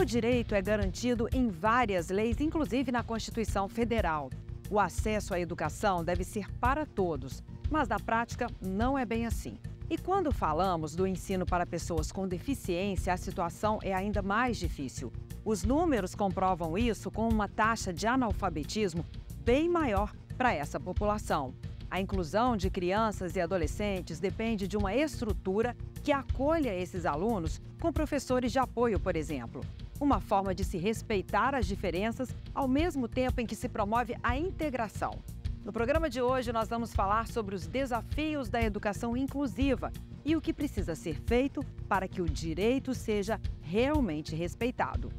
O direito é garantido em várias leis, inclusive na Constituição Federal. O acesso à educação deve ser para todos, mas na prática não é bem assim. E quando falamos do ensino para pessoas com deficiência, a situação é ainda mais difícil. Os números comprovam isso com uma taxa de analfabetismo bem maior para essa população. A inclusão de crianças e adolescentes depende de uma estrutura que acolha esses alunos com professores de apoio, por exemplo. Uma forma de se respeitar as diferenças, ao mesmo tempo em que se promove a integração. No programa de hoje, nós vamos falar sobre os desafios da educação inclusiva e o que precisa ser feito para que o direito seja realmente respeitado.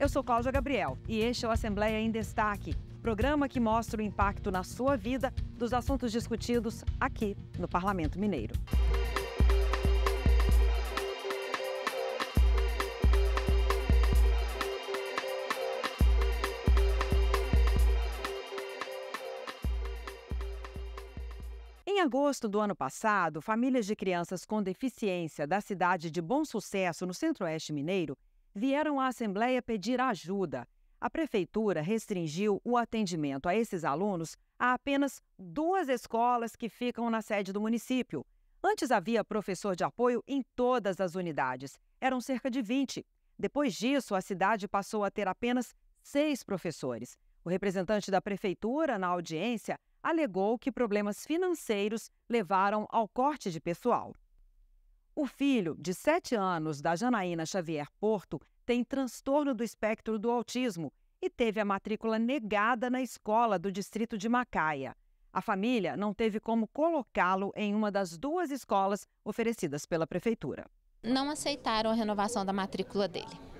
Eu sou Cláudia Gabriel e este é o Assembleia em Destaque programa que mostra o impacto na sua vida dos assuntos discutidos aqui no Parlamento Mineiro. agosto do ano passado, famílias de crianças com deficiência da cidade de Bom Sucesso, no Centro-Oeste Mineiro, vieram à Assembleia pedir ajuda. A prefeitura restringiu o atendimento a esses alunos a apenas duas escolas que ficam na sede do município. Antes havia professor de apoio em todas as unidades, eram cerca de 20. Depois disso, a cidade passou a ter apenas seis professores. O representante da prefeitura, na audiência, alegou que problemas financeiros levaram ao corte de pessoal. O filho, de 7 anos, da Janaína Xavier Porto, tem transtorno do espectro do autismo e teve a matrícula negada na escola do distrito de Macaia. A família não teve como colocá-lo em uma das duas escolas oferecidas pela prefeitura. Não aceitaram a renovação da matrícula dele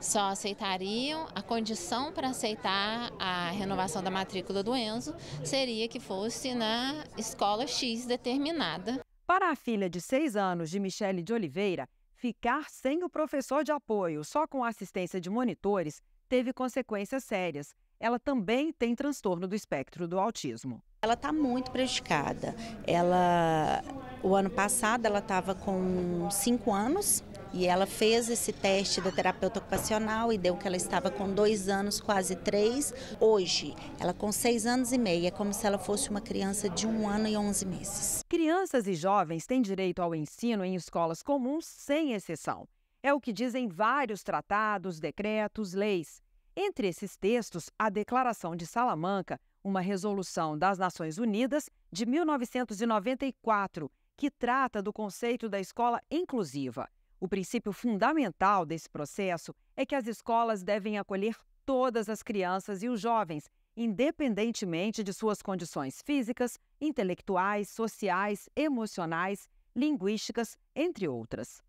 só aceitariam, a condição para aceitar a renovação da matrícula do Enzo seria que fosse na escola X determinada. Para a filha de seis anos de Michele de Oliveira, ficar sem o professor de apoio só com a assistência de monitores teve consequências sérias. Ela também tem transtorno do espectro do autismo. Ela está muito prejudicada. Ela, o ano passado ela estava com cinco anos e ela fez esse teste da terapeuta ocupacional e deu que ela estava com dois anos, quase três. Hoje, ela com seis anos e meio, é como se ela fosse uma criança de um ano e onze meses. Crianças e jovens têm direito ao ensino em escolas comuns, sem exceção. É o que dizem vários tratados, decretos, leis. Entre esses textos, a Declaração de Salamanca, uma resolução das Nações Unidas de 1994, que trata do conceito da escola inclusiva. O princípio fundamental desse processo é que as escolas devem acolher todas as crianças e os jovens, independentemente de suas condições físicas, intelectuais, sociais, emocionais, linguísticas, entre outras.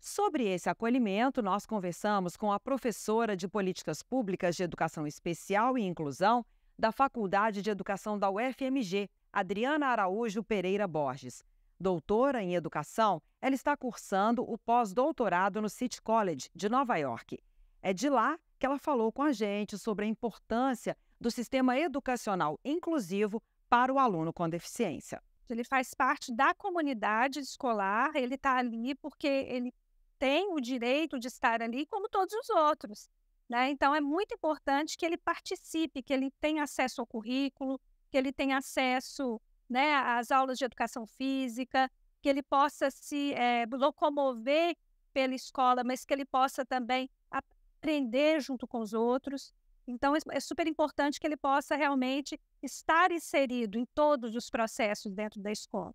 Sobre esse acolhimento, nós conversamos com a professora de Políticas Públicas de Educação Especial e Inclusão da Faculdade de Educação da UFMG, Adriana Araújo Pereira Borges. Doutora em Educação, ela está cursando o pós-doutorado no City College de Nova York. É de lá que ela falou com a gente sobre a importância do sistema educacional inclusivo para o aluno com deficiência. Ele faz parte da comunidade escolar, ele está ali porque ele tem o direito de estar ali, como todos os outros. Né? Então, é muito importante que ele participe, que ele tenha acesso ao currículo, que ele tenha acesso né, as aulas de educação física, que ele possa se é, locomover pela escola, mas que ele possa também aprender junto com os outros. Então, é, é super importante que ele possa realmente estar inserido em todos os processos dentro da escola.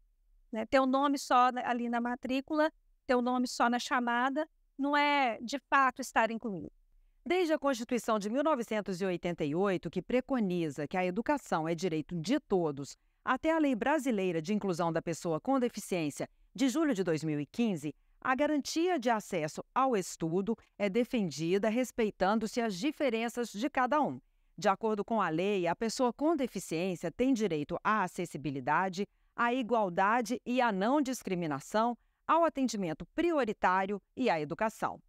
Né? Ter o um nome só ali na matrícula, ter o um nome só na chamada, não é de fato estar incluído. Desde a Constituição de 1988, que preconiza que a educação é direito de todos, até a Lei Brasileira de Inclusão da Pessoa com Deficiência, de julho de 2015, a garantia de acesso ao estudo é defendida respeitando-se as diferenças de cada um. De acordo com a lei, a pessoa com deficiência tem direito à acessibilidade, à igualdade e à não discriminação, ao atendimento prioritário e à educação.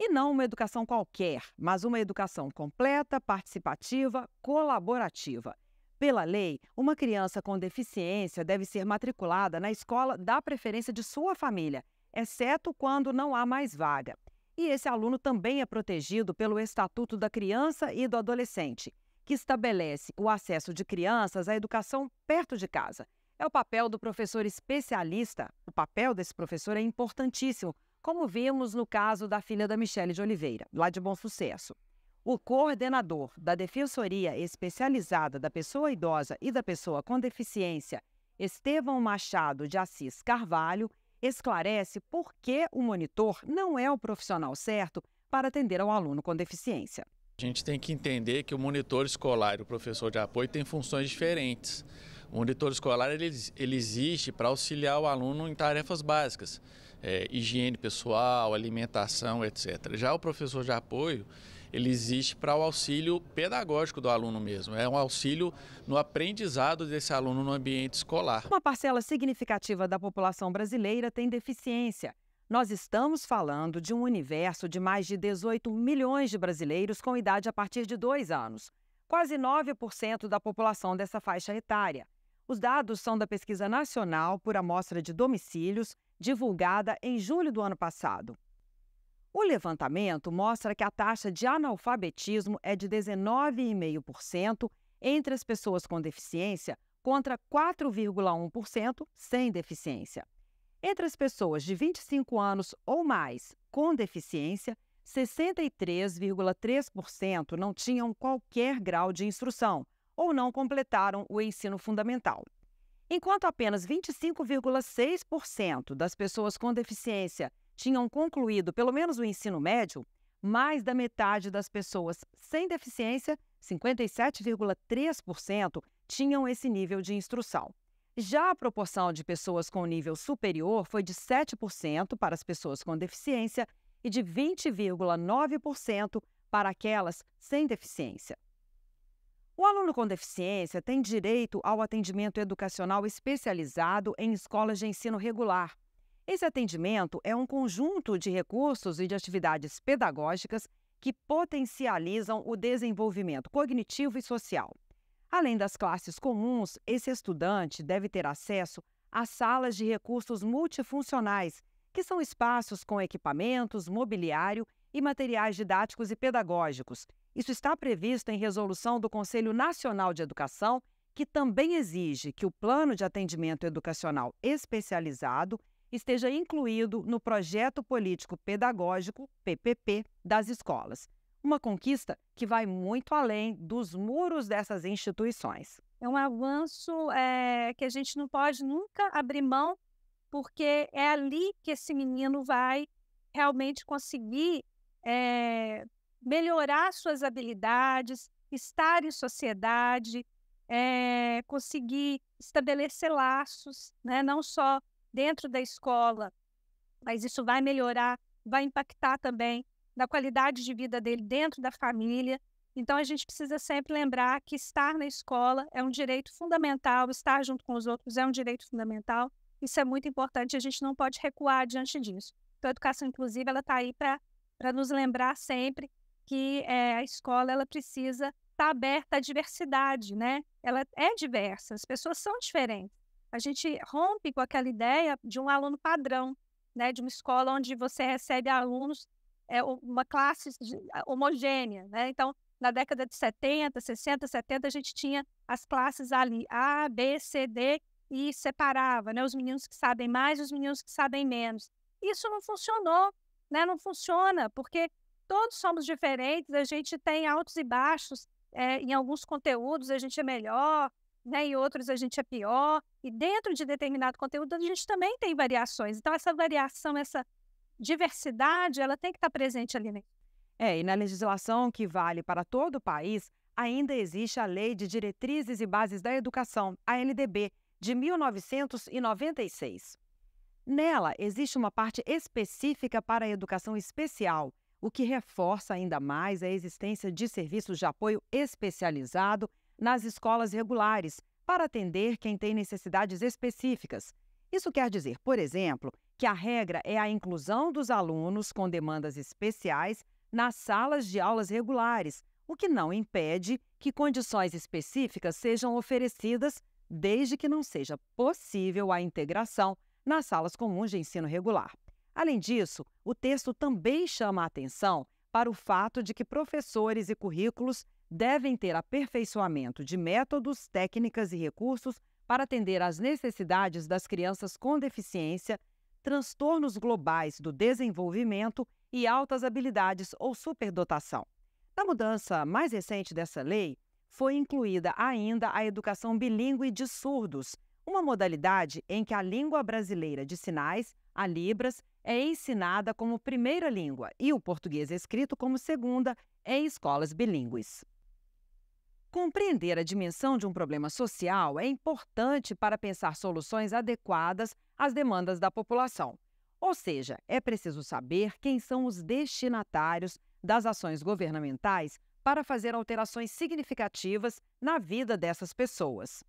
E não uma educação qualquer, mas uma educação completa, participativa, colaborativa. Pela lei, uma criança com deficiência deve ser matriculada na escola da preferência de sua família, exceto quando não há mais vaga. E esse aluno também é protegido pelo Estatuto da Criança e do Adolescente, que estabelece o acesso de crianças à educação perto de casa. É o papel do professor especialista. O papel desse professor é importantíssimo, como vimos no caso da filha da Michelle de Oliveira, lá de Bom Sucesso. O coordenador da Defensoria Especializada da Pessoa Idosa e da Pessoa com Deficiência, Estevão Machado de Assis Carvalho, esclarece por que o monitor não é o profissional certo para atender ao aluno com deficiência. A gente tem que entender que o monitor escolar e o professor de apoio têm funções diferentes. O monitor escolar ele, ele existe para auxiliar o aluno em tarefas básicas, é, higiene pessoal, alimentação, etc. Já o professor de apoio ele existe para o auxílio pedagógico do aluno mesmo, é um auxílio no aprendizado desse aluno no ambiente escolar. Uma parcela significativa da população brasileira tem deficiência. Nós estamos falando de um universo de mais de 18 milhões de brasileiros com idade a partir de dois anos, quase 9% da população dessa faixa etária. Os dados são da Pesquisa Nacional por Amostra de Domicílios, divulgada em julho do ano passado. O levantamento mostra que a taxa de analfabetismo é de 19,5% entre as pessoas com deficiência contra 4,1% sem deficiência. Entre as pessoas de 25 anos ou mais com deficiência, 63,3% não tinham qualquer grau de instrução ou não completaram o ensino fundamental. Enquanto apenas 25,6% das pessoas com deficiência tinham concluído pelo menos o ensino médio, mais da metade das pessoas sem deficiência, 57,3%, tinham esse nível de instrução. Já a proporção de pessoas com nível superior foi de 7% para as pessoas com deficiência e de 20,9% para aquelas sem deficiência. O aluno com deficiência tem direito ao atendimento educacional especializado em escolas de ensino regular, esse atendimento é um conjunto de recursos e de atividades pedagógicas que potencializam o desenvolvimento cognitivo e social. Além das classes comuns, esse estudante deve ter acesso a salas de recursos multifuncionais, que são espaços com equipamentos, mobiliário e materiais didáticos e pedagógicos. Isso está previsto em resolução do Conselho Nacional de Educação, que também exige que o plano de atendimento educacional especializado esteja incluído no projeto político pedagógico PPP das escolas. Uma conquista que vai muito além dos muros dessas instituições. É um avanço é, que a gente não pode nunca abrir mão, porque é ali que esse menino vai realmente conseguir é, melhorar suas habilidades, estar em sociedade, é, conseguir estabelecer laços, né? não só dentro da escola, mas isso vai melhorar, vai impactar também na qualidade de vida dele dentro da família. Então, a gente precisa sempre lembrar que estar na escola é um direito fundamental, estar junto com os outros é um direito fundamental. Isso é muito importante, a gente não pode recuar diante disso. Então, a educação inclusiva ela está aí para nos lembrar sempre que é, a escola ela precisa estar tá aberta à diversidade, né? Ela é diversa, as pessoas são diferentes a gente rompe com aquela ideia de um aluno padrão, né, de uma escola onde você recebe alunos, é, uma classe homogênea. Né? Então, na década de 70, 60, 70, a gente tinha as classes ali, A, B, C, D, e separava né, os meninos que sabem mais e os meninos que sabem menos. Isso não funcionou, né? não funciona, porque todos somos diferentes, a gente tem altos e baixos é, em alguns conteúdos, a gente é melhor, né, e outros a gente é pior, e dentro de determinado conteúdo a gente também tem variações. Então, essa variação, essa diversidade, ela tem que estar tá presente ali. Né? É, e na legislação que vale para todo o país, ainda existe a Lei de Diretrizes e Bases da Educação, a LDB, de 1996. Nela, existe uma parte específica para a educação especial, o que reforça ainda mais a existência de serviços de apoio especializado nas escolas regulares para atender quem tem necessidades específicas. Isso quer dizer, por exemplo, que a regra é a inclusão dos alunos com demandas especiais nas salas de aulas regulares, o que não impede que condições específicas sejam oferecidas, desde que não seja possível a integração nas salas comuns de ensino regular. Além disso, o texto também chama a atenção para o fato de que professores e currículos devem ter aperfeiçoamento de métodos, técnicas e recursos para atender às necessidades das crianças com deficiência, transtornos globais do desenvolvimento e altas habilidades ou superdotação. Na mudança mais recente dessa lei, foi incluída ainda a educação bilíngue de surdos, uma modalidade em que a língua brasileira de sinais, a Libras, é ensinada como primeira língua e o português é escrito como segunda em escolas bilíngues. Compreender a dimensão de um problema social é importante para pensar soluções adequadas às demandas da população. Ou seja, é preciso saber quem são os destinatários das ações governamentais para fazer alterações significativas na vida dessas pessoas.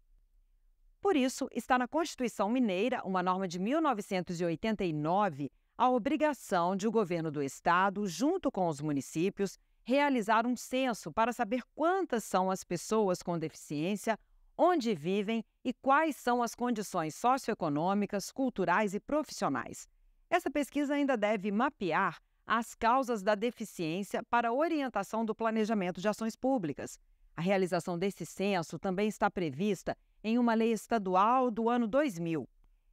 Por isso, está na Constituição Mineira, uma norma de 1989, a obrigação de o governo do Estado, junto com os municípios, realizar um censo para saber quantas são as pessoas com deficiência, onde vivem e quais são as condições socioeconômicas, culturais e profissionais. Essa pesquisa ainda deve mapear as causas da deficiência para orientação do planejamento de ações públicas. A realização desse censo também está prevista em uma lei estadual do ano 2000.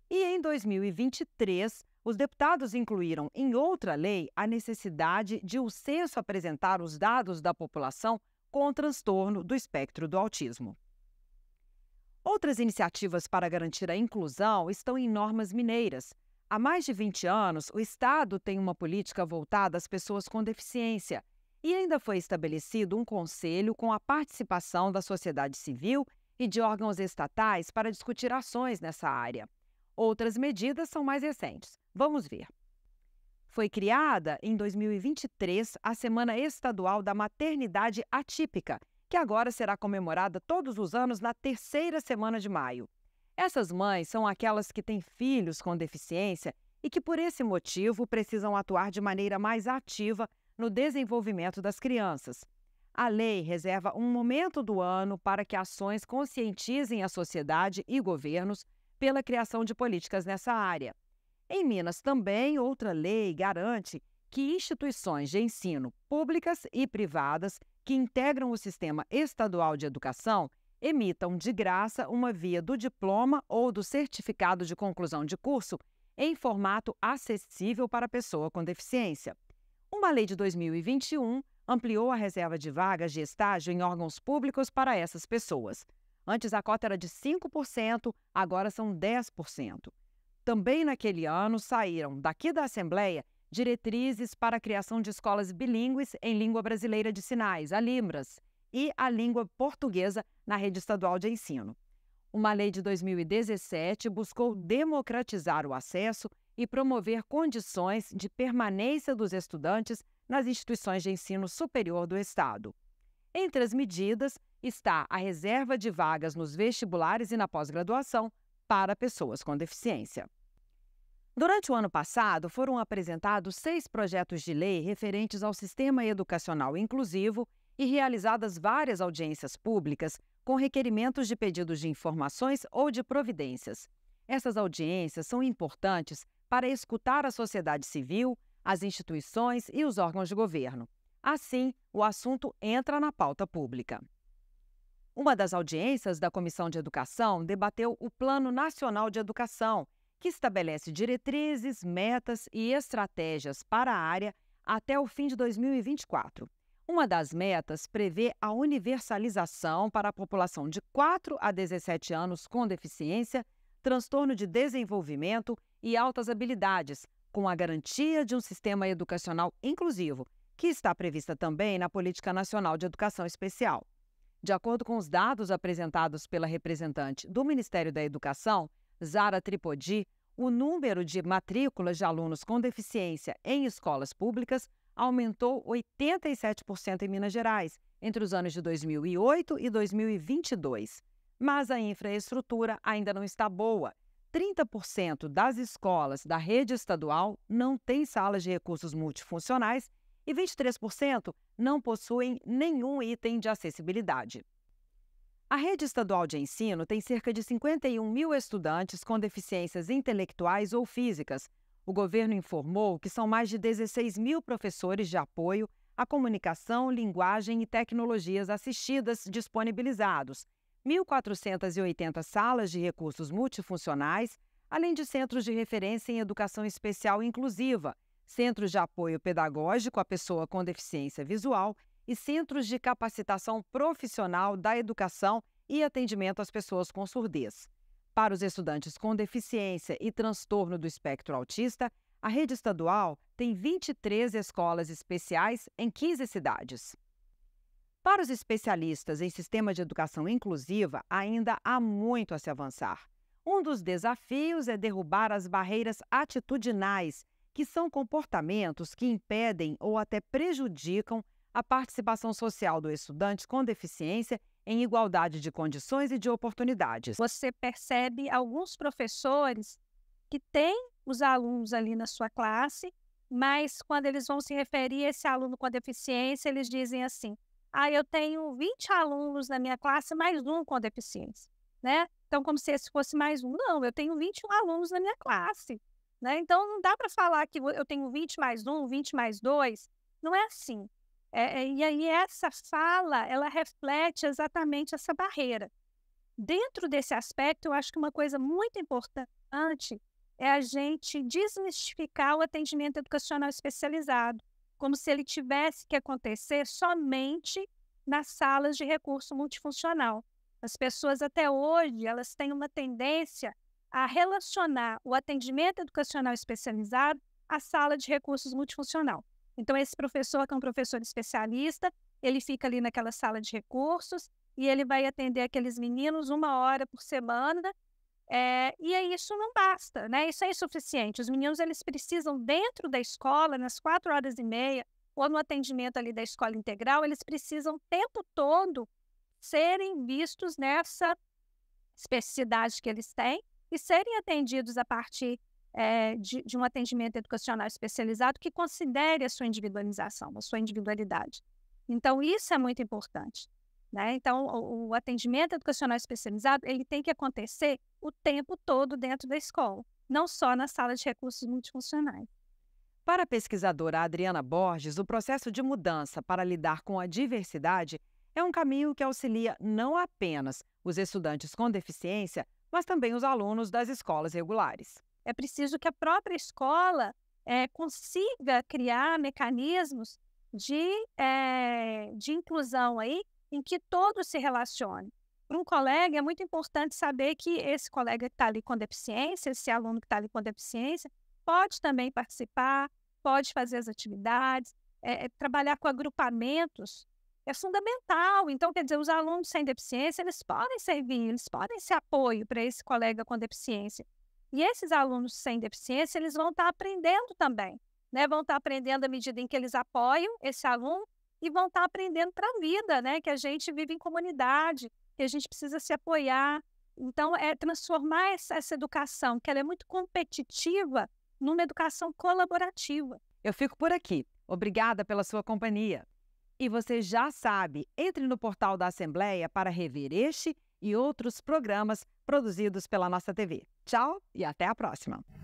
E em 2023, os deputados incluíram em outra lei a necessidade de o censo apresentar os dados da população com transtorno do espectro do autismo. Outras iniciativas para garantir a inclusão estão em normas mineiras. Há mais de 20 anos, o Estado tem uma política voltada às pessoas com deficiência e ainda foi estabelecido um conselho com a participação da sociedade civil e de órgãos estatais para discutir ações nessa área. Outras medidas são mais recentes. Vamos ver. Foi criada em 2023 a Semana Estadual da Maternidade Atípica, que agora será comemorada todos os anos na terceira semana de maio. Essas mães são aquelas que têm filhos com deficiência e que, por esse motivo, precisam atuar de maneira mais ativa no desenvolvimento das crianças. A lei reserva um momento do ano para que ações conscientizem a sociedade e governos pela criação de políticas nessa área. Em Minas também, outra lei garante que instituições de ensino públicas e privadas que integram o sistema estadual de educação emitam de graça uma via do diploma ou do certificado de conclusão de curso em formato acessível para a pessoa com deficiência. Uma lei de 2021 ampliou a reserva de vagas de estágio em órgãos públicos para essas pessoas. Antes a cota era de 5%, agora são 10%. Também naquele ano saíram daqui da Assembleia diretrizes para a criação de escolas bilíngues em língua brasileira de sinais, a Libras, e a língua portuguesa na rede estadual de ensino. Uma lei de 2017 buscou democratizar o acesso e promover condições de permanência dos estudantes nas instituições de ensino superior do Estado. Entre as medidas está a reserva de vagas nos vestibulares e na pós-graduação para pessoas com deficiência. Durante o ano passado, foram apresentados seis projetos de lei referentes ao sistema educacional inclusivo e realizadas várias audiências públicas com requerimentos de pedidos de informações ou de providências. Essas audiências são importantes para escutar a sociedade civil, as instituições e os órgãos de governo. Assim, o assunto entra na pauta pública. Uma das audiências da Comissão de Educação debateu o Plano Nacional de Educação, que estabelece diretrizes, metas e estratégias para a área até o fim de 2024. Uma das metas prevê a universalização para a população de 4 a 17 anos com deficiência, transtorno de desenvolvimento e altas habilidades, com a garantia de um sistema educacional inclusivo, que está prevista também na Política Nacional de Educação Especial. De acordo com os dados apresentados pela representante do Ministério da Educação, Zara Tripodi, o número de matrículas de alunos com deficiência em escolas públicas aumentou 87% em Minas Gerais entre os anos de 2008 e 2022. Mas a infraestrutura ainda não está boa. 30% das escolas da rede estadual não têm salas de recursos multifuncionais e 23% não possuem nenhum item de acessibilidade. A rede estadual de ensino tem cerca de 51 mil estudantes com deficiências intelectuais ou físicas. O governo informou que são mais de 16 mil professores de apoio à comunicação, linguagem e tecnologias assistidas disponibilizados, 1.480 salas de recursos multifuncionais, além de centros de referência em educação especial inclusiva centros de apoio pedagógico à pessoa com deficiência visual e centros de capacitação profissional da educação e atendimento às pessoas com surdez. Para os estudantes com deficiência e transtorno do espectro autista, a rede estadual tem 23 escolas especiais em 15 cidades. Para os especialistas em sistema de educação inclusiva, ainda há muito a se avançar. Um dos desafios é derrubar as barreiras atitudinais que são comportamentos que impedem ou até prejudicam a participação social do estudante com deficiência em igualdade de condições e de oportunidades. Você percebe alguns professores que têm os alunos ali na sua classe, mas quando eles vão se referir a esse aluno com deficiência, eles dizem assim: ah, eu tenho 20 alunos na minha classe, mais um com deficiência, né? Então, como se esse fosse mais um. Não, eu tenho 21 alunos na minha classe. Né? Então, não dá para falar que eu tenho 20 mais 1, 20 mais 2. Não é assim. É, é, e aí, essa fala, ela reflete exatamente essa barreira. Dentro desse aspecto, eu acho que uma coisa muito importante é a gente desmistificar o atendimento educacional especializado, como se ele tivesse que acontecer somente nas salas de recurso multifuncional. As pessoas até hoje, elas têm uma tendência a relacionar o atendimento educacional especializado à sala de recursos multifuncional. Então, esse professor, que é um professor especialista, ele fica ali naquela sala de recursos e ele vai atender aqueles meninos uma hora por semana. É, e aí isso não basta, né? Isso é insuficiente. Os meninos eles precisam dentro da escola, nas quatro horas e meia, ou no atendimento ali da escola integral, eles precisam o tempo todo serem vistos nessa especificidade que eles têm e serem atendidos a partir é, de, de, um atendimento educacional especializado que considere a sua individualização, a sua individualidade. Então, isso é muito importante. Né? Então, o, o atendimento educacional especializado ele tem que acontecer o tempo todo dentro da escola, não só na sala de recursos multifuncionais. Para a pesquisadora Adriana Borges, o processo de mudança para lidar com a diversidade é um caminho que auxilia não apenas os estudantes com deficiência, mas também os alunos das escolas regulares. É preciso que a própria escola é, consiga criar mecanismos de, é, de inclusão aí, em que todos se relacionem. Para um colega, é muito importante saber que esse colega que está ali com deficiência, esse aluno que está ali com deficiência, pode também participar, pode fazer as atividades, é, trabalhar com agrupamentos é fundamental. Então, quer dizer, os alunos sem deficiência, eles podem servir, eles podem ser apoio para esse colega com deficiência. E esses alunos sem deficiência, eles vão estar tá aprendendo também, né? Vão estar tá aprendendo à medida em que eles apoiam esse aluno e vão estar tá aprendendo para a vida, né? Que a gente vive em comunidade, que a gente precisa se apoiar. Então, é transformar essa, essa educação, que ela é muito competitiva, numa educação colaborativa. Eu fico por aqui. Obrigada pela sua companhia. E você já sabe, entre no portal da Assembleia para rever este e outros programas produzidos pela nossa TV. Tchau e até a próxima!